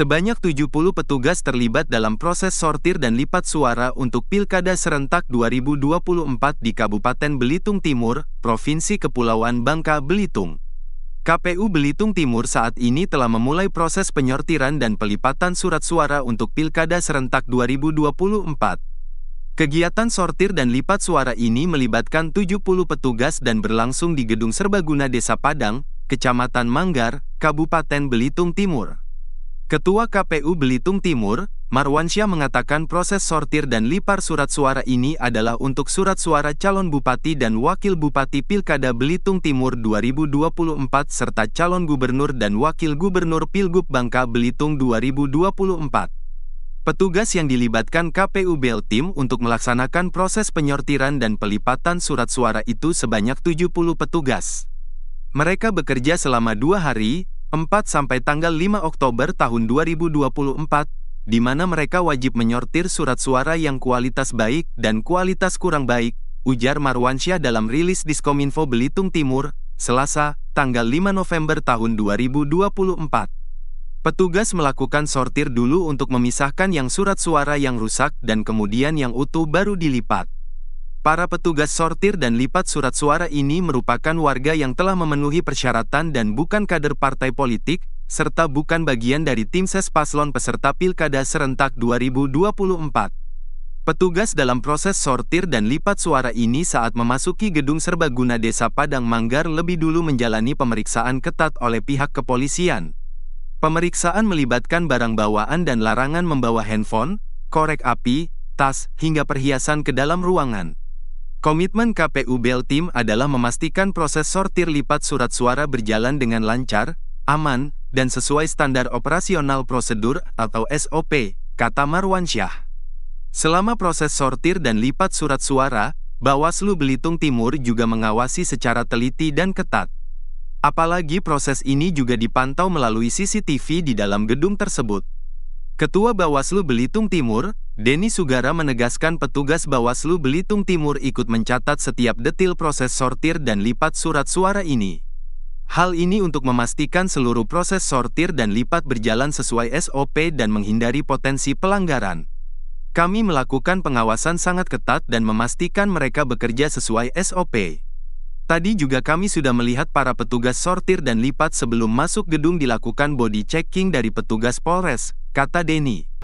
Sebanyak 70 petugas terlibat dalam proses sortir dan lipat suara untuk Pilkada Serentak 2024 di Kabupaten Belitung Timur, Provinsi Kepulauan Bangka Belitung. KPU Belitung Timur saat ini telah memulai proses penyortiran dan pelipatan surat suara untuk Pilkada Serentak 2024. Kegiatan sortir dan lipat suara ini melibatkan 70 petugas dan berlangsung di Gedung Serbaguna Desa Padang, Kecamatan Manggar, Kabupaten Belitung Timur. Ketua KPU Belitung Timur, Marwansyah mengatakan proses sortir dan lipar surat suara ini adalah untuk surat suara calon bupati dan wakil bupati Pilkada Belitung Timur 2024 serta calon gubernur dan wakil gubernur Pilgub Bangka Belitung 2024. Petugas yang dilibatkan KPU Beltim untuk melaksanakan proses penyortiran dan pelipatan surat suara itu sebanyak 70 petugas. Mereka bekerja selama dua hari, 4 sampai tanggal 5 Oktober tahun 2024, di mana mereka wajib menyortir surat suara yang kualitas baik dan kualitas kurang baik, ujar Marwansyah dalam rilis Diskominfo Belitung Timur, Selasa, tanggal 5 November tahun 2024. Petugas melakukan sortir dulu untuk memisahkan yang surat suara yang rusak dan kemudian yang utuh baru dilipat. Para petugas sortir dan lipat surat suara ini merupakan warga yang telah memenuhi persyaratan dan bukan kader partai politik, serta bukan bagian dari tim ses paslon peserta Pilkada Serentak 2024. Petugas dalam proses sortir dan lipat suara ini saat memasuki gedung serbaguna Desa Padang Manggar lebih dulu menjalani pemeriksaan ketat oleh pihak kepolisian. Pemeriksaan melibatkan barang bawaan dan larangan membawa handphone, korek api, tas, hingga perhiasan ke dalam ruangan. Komitmen KPU Beltim adalah memastikan proses sortir lipat surat suara berjalan dengan lancar, aman, dan sesuai standar operasional prosedur atau SOP, kata Marwansyah. Selama proses sortir dan lipat surat suara, Bawaslu Belitung Timur juga mengawasi secara teliti dan ketat. Apalagi proses ini juga dipantau melalui CCTV di dalam gedung tersebut. Ketua Bawaslu Belitung Timur, Denny Sugara menegaskan petugas Bawaslu Belitung Timur ikut mencatat setiap detil proses sortir dan lipat surat suara ini. Hal ini untuk memastikan seluruh proses sortir dan lipat berjalan sesuai SOP dan menghindari potensi pelanggaran. Kami melakukan pengawasan sangat ketat dan memastikan mereka bekerja sesuai SOP. Tadi juga kami sudah melihat para petugas sortir dan lipat sebelum masuk gedung dilakukan body checking dari petugas Polres, kata Denny.